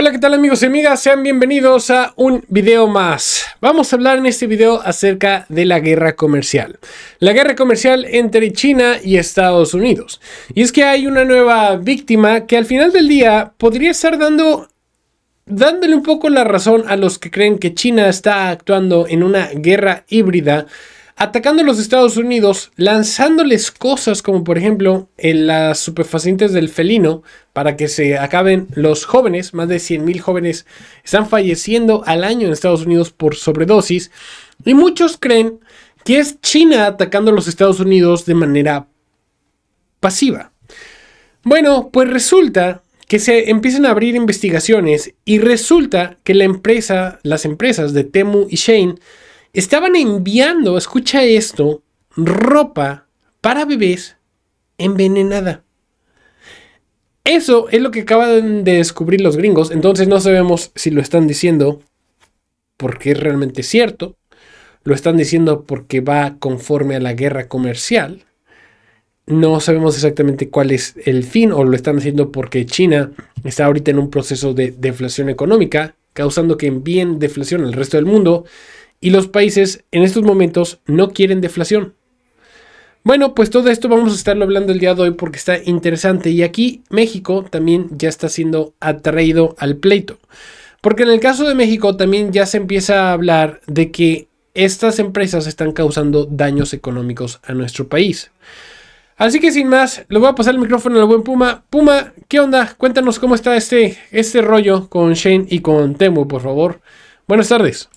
Hola, ¿qué tal amigos y amigas? Sean bienvenidos a un video más. Vamos a hablar en este video acerca de la guerra comercial. La guerra comercial entre China y Estados Unidos. Y es que hay una nueva víctima que al final del día podría estar dando dándole un poco la razón a los que creen que China está actuando en una guerra híbrida atacando a los Estados Unidos, lanzándoles cosas como por ejemplo en las superfacientes del felino para que se acaben los jóvenes, más de 100.000 jóvenes están falleciendo al año en Estados Unidos por sobredosis y muchos creen que es China atacando a los Estados Unidos de manera pasiva. Bueno, pues resulta que se empiezan a abrir investigaciones y resulta que la empresa, las empresas de Temu y Shane estaban enviando, escucha esto, ropa para bebés envenenada. Eso es lo que acaban de descubrir los gringos, entonces no sabemos si lo están diciendo porque es realmente cierto, lo están diciendo porque va conforme a la guerra comercial, no sabemos exactamente cuál es el fin o lo están haciendo porque China está ahorita en un proceso de deflación económica, causando que envíen deflación al resto del mundo y los países en estos momentos no quieren deflación. Bueno, pues todo esto vamos a estarlo hablando el día de hoy porque está interesante y aquí México también ya está siendo atraído al pleito. Porque en el caso de México también ya se empieza a hablar de que estas empresas están causando daños económicos a nuestro país. Así que sin más, le voy a pasar el micrófono a la buen Puma. Puma, ¿qué onda? Cuéntanos cómo está este, este rollo con Shane y con Temu, por favor. Buenas tardes.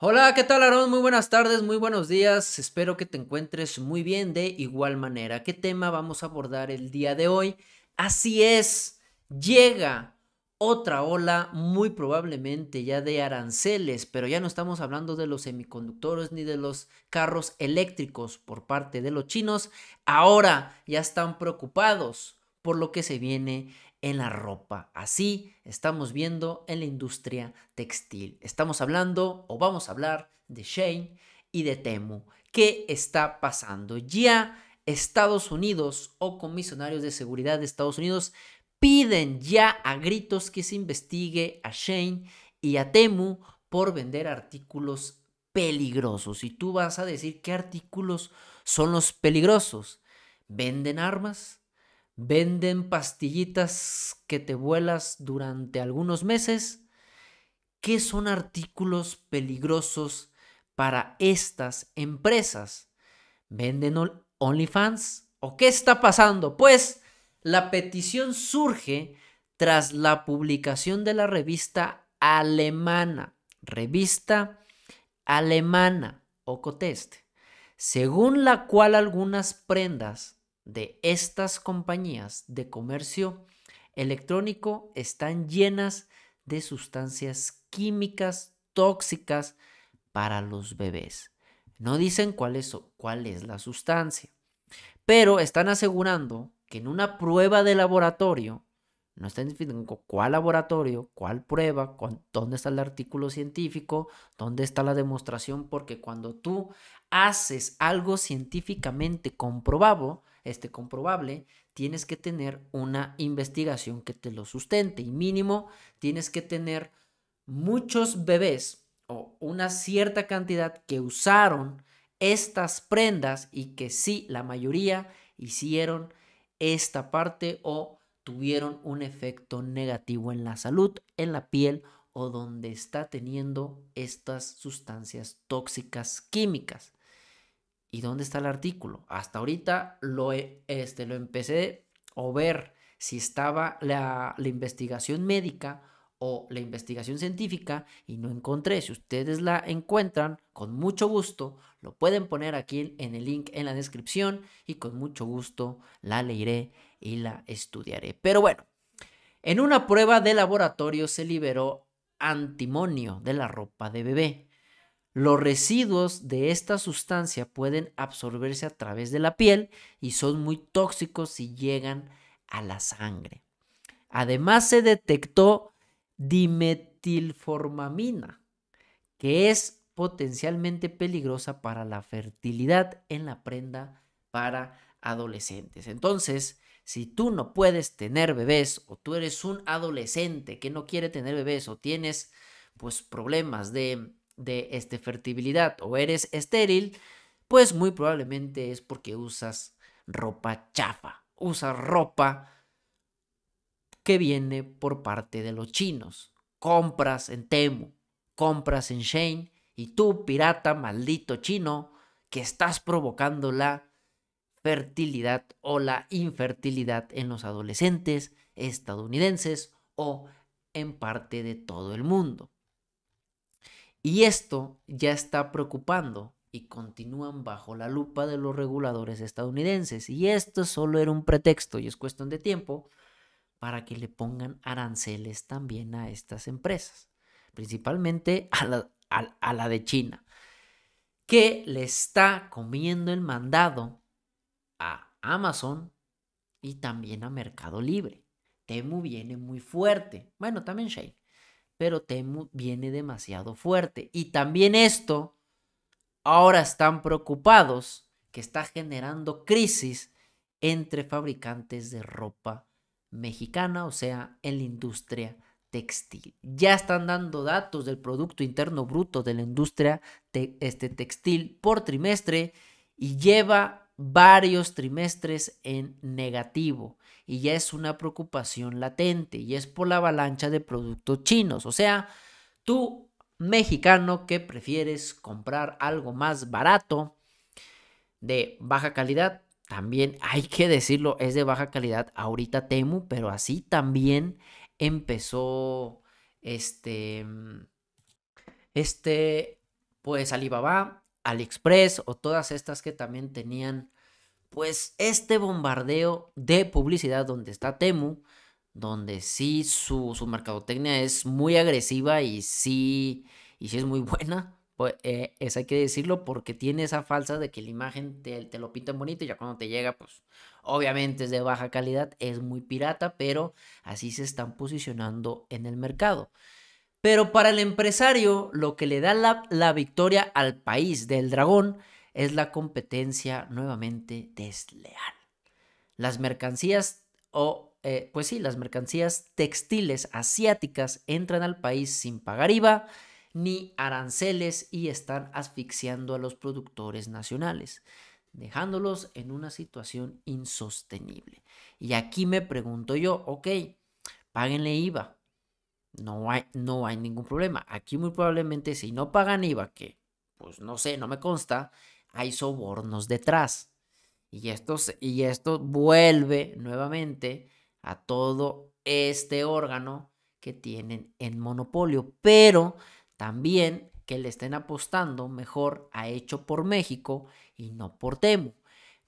Hola, ¿qué tal Aarón? Muy buenas tardes, muy buenos días. Espero que te encuentres muy bien de igual manera. ¿Qué tema vamos a abordar el día de hoy? Así es, llega otra ola muy probablemente ya de aranceles, pero ya no estamos hablando de los semiconductores ni de los carros eléctricos por parte de los chinos. Ahora ya están preocupados por lo que se viene en la ropa. Así estamos viendo en la industria textil. Estamos hablando o vamos a hablar de Shane y de Temu. ¿Qué está pasando? Ya Estados Unidos o comisionarios de seguridad de Estados Unidos piden ya a gritos que se investigue a Shane y a Temu por vender artículos peligrosos. Y tú vas a decir qué artículos son los peligrosos. ¿Venden armas? Venden pastillitas que te vuelas durante algunos meses, que son artículos peligrosos para estas empresas. Venden OnlyFans. ¿O qué está pasando? Pues la petición surge tras la publicación de la revista alemana, revista alemana, Ocotest, según la cual algunas prendas de estas compañías de comercio electrónico están llenas de sustancias químicas tóxicas para los bebés. No dicen cuál es, cuál es la sustancia, pero están asegurando que en una prueba de laboratorio, no están diciendo cuál laboratorio, cuál prueba, dónde está el artículo científico, dónde está la demostración, porque cuando tú haces algo científicamente comprobado, este, comprobable, tienes que tener una investigación que te lo sustente y mínimo tienes que tener muchos bebés o una cierta cantidad que usaron estas prendas y que sí, la mayoría hicieron esta parte o tuvieron un efecto negativo en la salud, en la piel o donde está teniendo estas sustancias tóxicas químicas. ¿Y dónde está el artículo? Hasta ahorita lo, este, lo empecé a ver si estaba la, la, investigación médica o la investigación científica y no encontré. Si ustedes la encuentran, con mucho gusto, lo pueden poner aquí en el link en la descripción y con mucho gusto la leeré y la estudiaré. Pero bueno, en una prueba de laboratorio se liberó antimonio de la ropa de bebé los residuos de esta sustancia pueden absorberse a través de la piel y son muy tóxicos si llegan a la sangre. Además se detectó dimetilformamina, que es potencialmente peligrosa para la fertilidad en la prenda para adolescentes. Entonces, si tú no puedes tener bebés o tú eres un adolescente que no quiere tener bebés o tienes pues problemas de de este, fertilidad o eres estéril, pues muy probablemente es porque usas ropa chafa, usas ropa que viene por parte de los chinos. Compras en Temu, compras en Shane y tú, pirata maldito chino, que estás provocando la fertilidad o la infertilidad en los adolescentes estadounidenses o en parte de todo el mundo. Y esto ya está preocupando y continúan bajo la lupa de los reguladores estadounidenses. Y esto solo era un pretexto y es cuestión de tiempo para que le pongan aranceles también a estas empresas, principalmente a la, de China, que le está comiendo el mandado a Amazon y también a Mercado Libre. Temu viene muy fuerte, bueno, también Shane, pero Temu viene demasiado fuerte. Y también esto, ahora están preocupados que está generando crisis entre fabricantes de ropa mexicana, o sea, en la industria textil. Ya están dando datos del Producto Interno Bruto de la industria este textil por trimestre y lleva varios trimestres en negativo y ya es una preocupación latente y es por la avalancha de productos chinos. O sea, tú mexicano que prefieres comprar algo más barato de baja calidad, también hay que decirlo, es de baja calidad ahorita Temu, pero así también empezó este este pues Alibaba AliExpress o todas estas que también tenían pues este bombardeo de publicidad donde está Temu, donde sí su, mercadotecnia es muy agresiva y sí, y es muy buena, pues eh, eso hay que decirlo porque tiene esa falsa de que la imagen te, te lo pintan bonito y ya cuando te llega pues obviamente es de baja calidad, es muy pirata, pero así se están posicionando en el mercado. Pero para el empresario, lo que le da la, victoria al país del dragón es la competencia nuevamente desleal. Las mercancías o, eh, pues sí, las mercancías textiles asiáticas entran al país sin pagar IVA ni aranceles y están asfixiando a los productores nacionales, dejándolos en una situación insostenible. Y aquí me pregunto yo, ok, páguenle IVA, no hay, no hay ningún problema. Aquí muy probablemente si no pagan IVA, que pues no sé, no me consta, hay sobornos detrás. Y esto, y esto vuelve nuevamente a todo este órgano que tienen en monopolio, pero también que le estén apostando mejor a Hecho por México y no por Temo.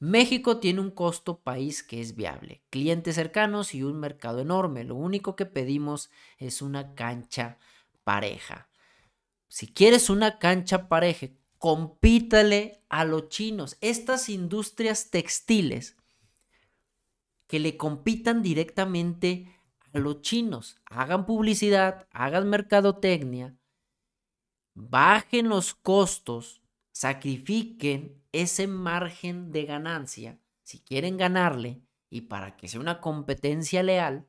México tiene un costo país que es viable, clientes cercanos y un mercado enorme. Lo único que pedimos es una cancha pareja. Si quieres una cancha pareja, compítale a los chinos. Estas industrias textiles que le compitan directamente a los chinos. Hagan publicidad, hagan mercadotecnia, bajen los costos, sacrifiquen ese margen de ganancia, si quieren ganarle y para que sea una competencia leal,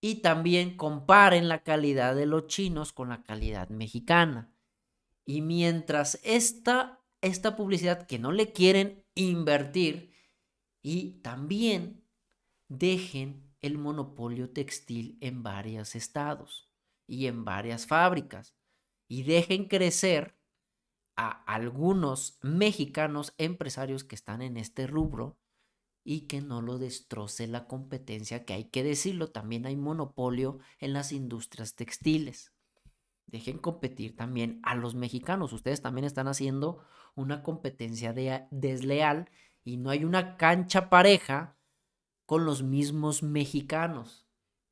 y también comparen la calidad de los chinos con la calidad mexicana. Y mientras esta, esta publicidad que no le quieren invertir y también dejen el monopolio textil en varios estados y en varias fábricas y dejen crecer a algunos mexicanos empresarios que están en este rubro y que no lo destroce la competencia, que hay que decirlo, también hay monopolio en las industrias textiles. Dejen competir también a los mexicanos. Ustedes también están haciendo una competencia desleal y no hay una cancha pareja con los mismos mexicanos.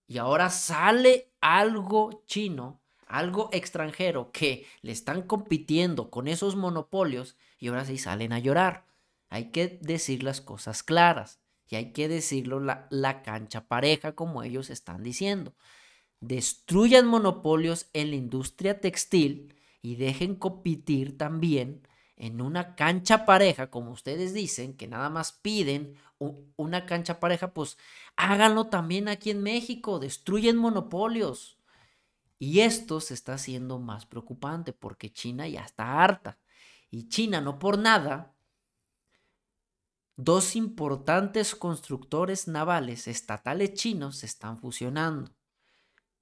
Y ahora sale algo chino algo extranjero que le están compitiendo con esos monopolios y ahora sí salen a llorar. Hay que decir las cosas claras y hay que decirlo la, cancha pareja como ellos están diciendo. Destruyan monopolios en la industria textil y dejen competir también en una cancha pareja, como ustedes dicen, que nada más piden una cancha pareja, pues háganlo también aquí en México, destruyen monopolios. Y esto se está haciendo más preocupante porque China ya está harta. Y China, no por nada, dos importantes constructores navales estatales chinos se están fusionando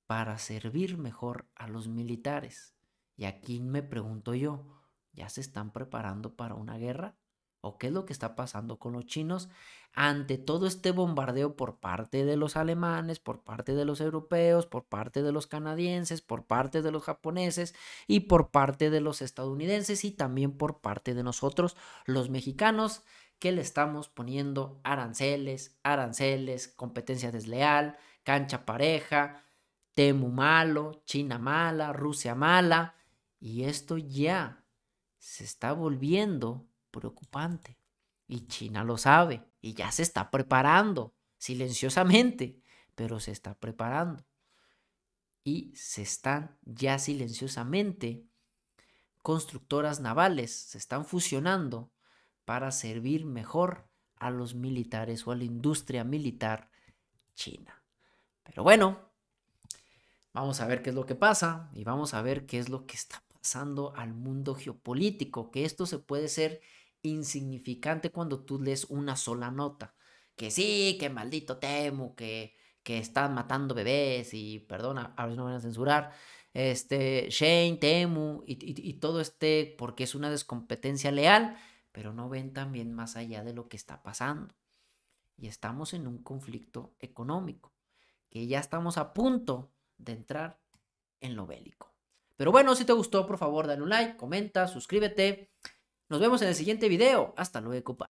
para servir mejor a los militares. Y aquí me pregunto yo, ¿ya se están preparando para una guerra? ¿O qué es lo que está pasando con los chinos ante todo este bombardeo por parte de los alemanes, por parte de los europeos, por parte de los canadienses, por parte de los japoneses y por parte de los estadounidenses y también por parte de nosotros, los mexicanos, que le estamos poniendo aranceles, aranceles, competencia desleal, cancha pareja, Temu malo, China mala, Rusia mala? Y esto ya se está volviendo preocupante. Y China lo sabe y ya se está preparando, silenciosamente, pero se está preparando. Y se están ya silenciosamente constructoras navales, se están fusionando para servir mejor a los militares o a la industria militar china. Pero bueno, vamos a ver qué es lo que pasa y vamos a ver qué es lo que está pasando al mundo geopolítico, que esto se puede ser insignificante cuando tú lees una sola nota. Que sí, que maldito Temu, que, que están matando bebés y perdona, a veces no van a censurar. Este, Shane, Temu y, todo este, porque es una descompetencia leal, pero no ven también más allá de lo que está pasando. Y estamos en un conflicto económico, que ya estamos a punto de entrar en lo bélico. Pero bueno, si te gustó, por favor, dale un like, comenta, suscríbete. Nos vemos en el siguiente video. Hasta luego, copa.